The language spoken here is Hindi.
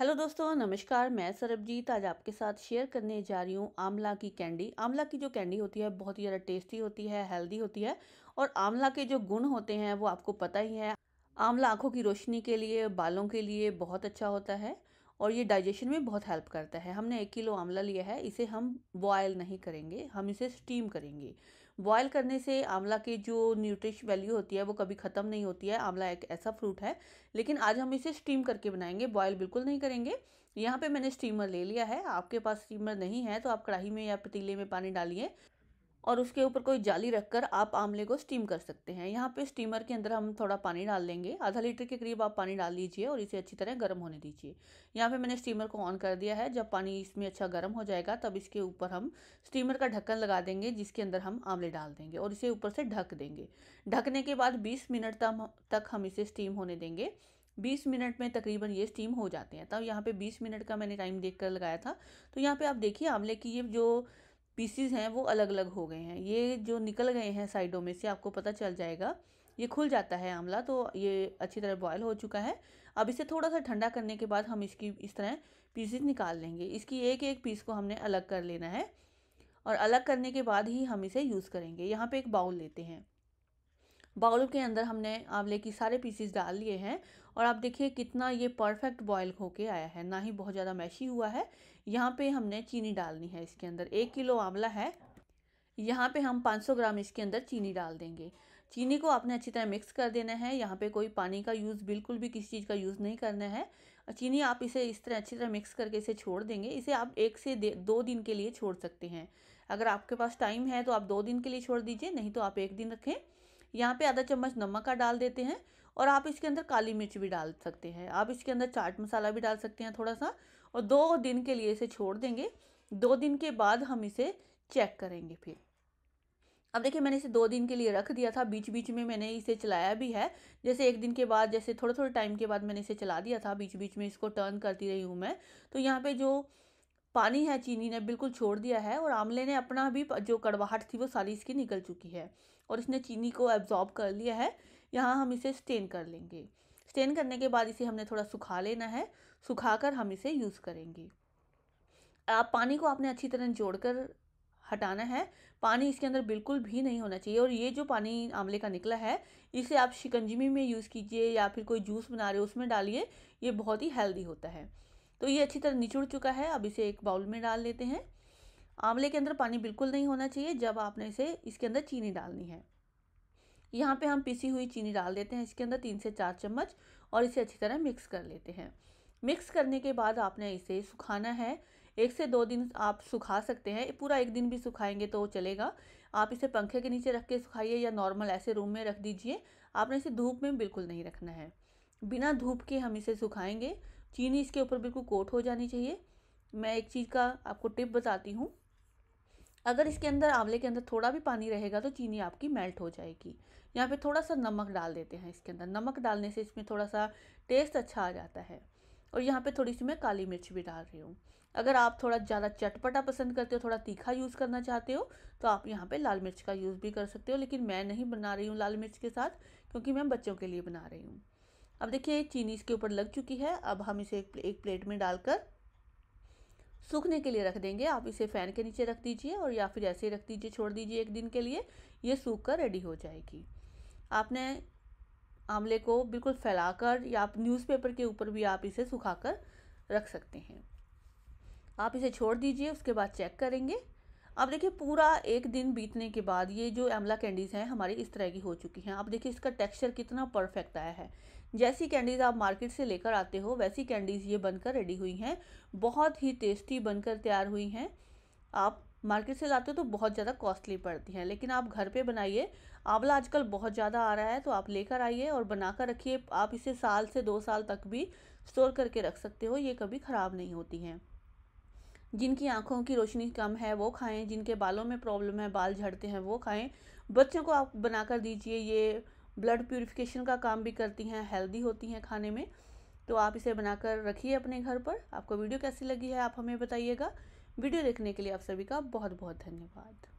हेलो दोस्तों नमस्कार मैं सरबजीत आज आपके साथ शेयर करने जा रही हूँ आंवला की कैंडी आंवला की जो कैंडी होती है बहुत ही ज़्यादा टेस्टी होती है हेल्दी होती है और आंवला के जो गुण होते हैं वो आपको पता ही है आंवला आँखों की रोशनी के लिए बालों के लिए बहुत अच्छा होता है और ये डाइजेशन में बहुत हेल्प करता है हमने एक किलो आंवला लिया है इसे हम बॉयल नहीं करेंगे हम इसे स्टीम करेंगे बॉयल करने से आंवला की जो न्यूट्रिश वैल्यू होती है वो कभी ख़त्म नहीं होती है आंवला एक ऐसा फ्रूट है लेकिन आज हम इसे स्टीम करके बनाएंगे बॉयल बिल्कुल नहीं करेंगे यहाँ पे मैंने स्टीमर ले लिया है आपके पास स्टीमर नहीं है तो आप कढ़ाई में या पतीले में पानी डालिए और उसके ऊपर कोई जाली रखकर आप आमले को स्टीम कर सकते हैं यहाँ पे स्टीमर के अंदर हम थोड़ा पानी डाल लेंगे आधा लीटर के करीब आप पानी डाल लीजिए और इसे अच्छी तरह गर्म होने दीजिए यहाँ पे मैंने स्टीमर को ऑन कर दिया है जब पानी इसमें अच्छा गर्म हो जाएगा तब इसके ऊपर हम स्टीमर का ढक्कन लगा देंगे जिसके अंदर हम आमले डाल देंगे और इसे ऊपर से ढक देंगे ढकने के बाद बीस मिनट तक हम इसे स्टीम होने देंगे 20 मिनट में तकरीबन ये स्टीम हो जाते हैं तब यहाँ पे 20 मिनट का मैंने टाइम देख कर लगाया था तो यहाँ पे आप देखिए आमले की ये जो पीसीज हैं वो अलग अलग हो गए हैं ये जो निकल गए हैं साइडों में से आपको पता चल जाएगा ये खुल जाता है आंवला तो ये अच्छी तरह बॉयल हो चुका है अब इसे थोड़ा सा ठंडा करने के बाद हम इसकी इस तरह पीसीज निकाल लेंगे इसकी एक एक पीस को हमने अलग कर लेना है और अलग करने के बाद ही हम इसे यूज़ करेंगे यहाँ पे एक बाउल लेते हैं बाउल के अंदर हमने आंवले की सारे पीसीस डाल लिए हैं और आप देखिए कितना ये परफेक्ट बॉयल होके आया है ना ही बहुत ज़्यादा मैशी हुआ है यहाँ पे हमने चीनी डालनी है इसके अंदर एक किलो आंवला है यहाँ पे हम 500 ग्राम इसके अंदर चीनी डाल देंगे चीनी को आपने अच्छी तरह मिक्स कर देना है यहाँ पे कोई पानी का यूज़ बिल्कुल भी किसी चीज़ का यूज़ नहीं करना है चीनी आप इसे इस तरह अच्छी तरह मिक्स करके इसे छोड़ देंगे इसे आप एक से दो दिन के लिए छोड़ सकते हैं अगर आपके पास टाइम है तो आप दो दिन के लिए छोड़ दीजिए नहीं तो आप एक दिन रखें यहाँ पे आधा चम्मच नमक का डाल देते हैं और आप इसके अंदर काली मिर्च भी डाल सकते हैं आप इसके अंदर चाट मसाला भी डाल सकते हैं थोड़ा सा और दो दिन के लिए इसे छोड़ देंगे दो दिन के बाद हम इसे चेक करेंगे फिर अब देखिए मैंने इसे दो दिन के लिए रख दिया था बीच बीच में मैंने इसे चलाया भी है जैसे एक दिन के बाद जैसे थोड़े थोड़े टाइम के बाद मैंने इसे चला दिया था बीच बीच में इसको टर्न करती रही हूँ मैं तो यहाँ पे जो पानी है चीनी ने बिल्कुल छोड़ दिया है और आमले ने अपना भी जो कड़वाहट थी वो सारी इसकी निकल चुकी है और इसने चीनी को एब्जॉर्ब कर लिया है यहाँ हम इसे स्टेन कर लेंगे स्टेन करने के बाद इसे हमने थोड़ा सुखा लेना है सुखा कर हम इसे यूज़ करेंगे आप पानी को आपने अच्छी तरह जोड़ कर हटाना है पानी इसके अंदर बिल्कुल भी नहीं होना चाहिए और ये जो पानी आंवले का निकला है इसे आप शिकंजमी में यूज़ कीजिए या फिर कोई जूस बना रहे हो उसमें डालिए ये बहुत ही हेल्दी होता है तो ये अच्छी तरह निचुड़ चुका है अब इसे एक बाउल में डाल लेते हैं आंवले के अंदर पानी बिल्कुल नहीं होना चाहिए जब आपने इसे इसके अंदर चीनी डालनी है यहाँ पे हम पिसी हुई चीनी डाल देते हैं इसके अंदर तीन से चार चम्मच और इसे अच्छी तरह मिक्स कर लेते हैं मिक्स करने के बाद आपने इसे सुखाना है एक से दो दिन आप सुखा सकते हैं पूरा एक दिन भी सुखाएंगे तो चलेगा आप इसे पंखे के नीचे रख के सुखाइए या नॉर्मल ऐसे रूम में रख दीजिए आपने इसे धूप में बिल्कुल नहीं रखना है बिना धूप के हम इसे सुखाएंगे चीनी इसके ऊपर बिल्कुल कोट हो जानी चाहिए मैं एक चीज़ का आपको टिप बताती हूँ अगर इसके अंदर आंवले के अंदर थोड़ा भी पानी रहेगा तो चीनी आपकी मेल्ट हो जाएगी यहाँ पे थोड़ा सा नमक डाल देते हैं इसके अंदर नमक डालने से इसमें थोड़ा सा टेस्ट अच्छा आ जाता है और यहाँ पे थोड़ी सी मैं काली मिर्च भी डाल रही हूँ अगर आप थोड़ा ज़्यादा चटपटा पसंद करते हो थोड़ा तीखा यूज़ करना चाहते हो तो आप यहाँ पे लाल मिर्च का यूज़ भी कर सकते हो लेकिन मैं नहीं बना रही हूँ लाल मिर्च के साथ क्योंकि मैं बच्चों के लिए बना रही हूँ अब देखिए चीनी इसके ऊपर लग चुकी है अब हम इसे एक प्लेट में डालकर सूखने के लिए रख देंगे आप इसे फ़ैन के नीचे रख दीजिए और या फिर ऐसे ही रख दीजिए छोड़ दीजिए एक दिन के लिए ये सूख कर रेडी हो जाएगी आपने आंवले को बिल्कुल फैलाकर या आप न्यूज़पेपर के ऊपर भी आप इसे सुखाकर कर रख सकते हैं आप इसे छोड़ दीजिए उसके बाद चेक करेंगे अब देखिए पूरा एक दिन बीतने के बाद ये जो एमला कैंडीज़ हैं हमारी इस तरह की हो चुकी हैं आप देखिए इसका टेक्सचर कितना परफेक्ट आया है जैसी कैंडीज़ आप मार्केट से लेकर आते हो वैसी कैंडीज़ ये बनकर रेडी हुई हैं बहुत ही टेस्टी बनकर तैयार हुई हैं आप मार्केट से लाते हो तो बहुत ज़्यादा कॉस्टली पड़ती हैं लेकिन आप घर पर बनाइए आंवला आजकल बहुत ज़्यादा आ रहा है तो आप लेकर आइए और बना कर रखिए आप इसे साल से दो साल तक भी स्टोर करके रख सकते हो ये कभी ख़राब नहीं होती हैं जिनकी आंखों की रोशनी कम है वो खाएं जिनके बालों में प्रॉब्लम है बाल झड़ते हैं वो खाएं बच्चों को आप बना कर दीजिए ये ब्लड प्योरीफिकेशन का काम भी करती हैं हेल्दी होती हैं खाने में तो आप इसे बनाकर रखिए अपने घर पर आपको वीडियो कैसी लगी है आप हमें बताइएगा वीडियो देखने के लिए आप सभी का बहुत बहुत धन्यवाद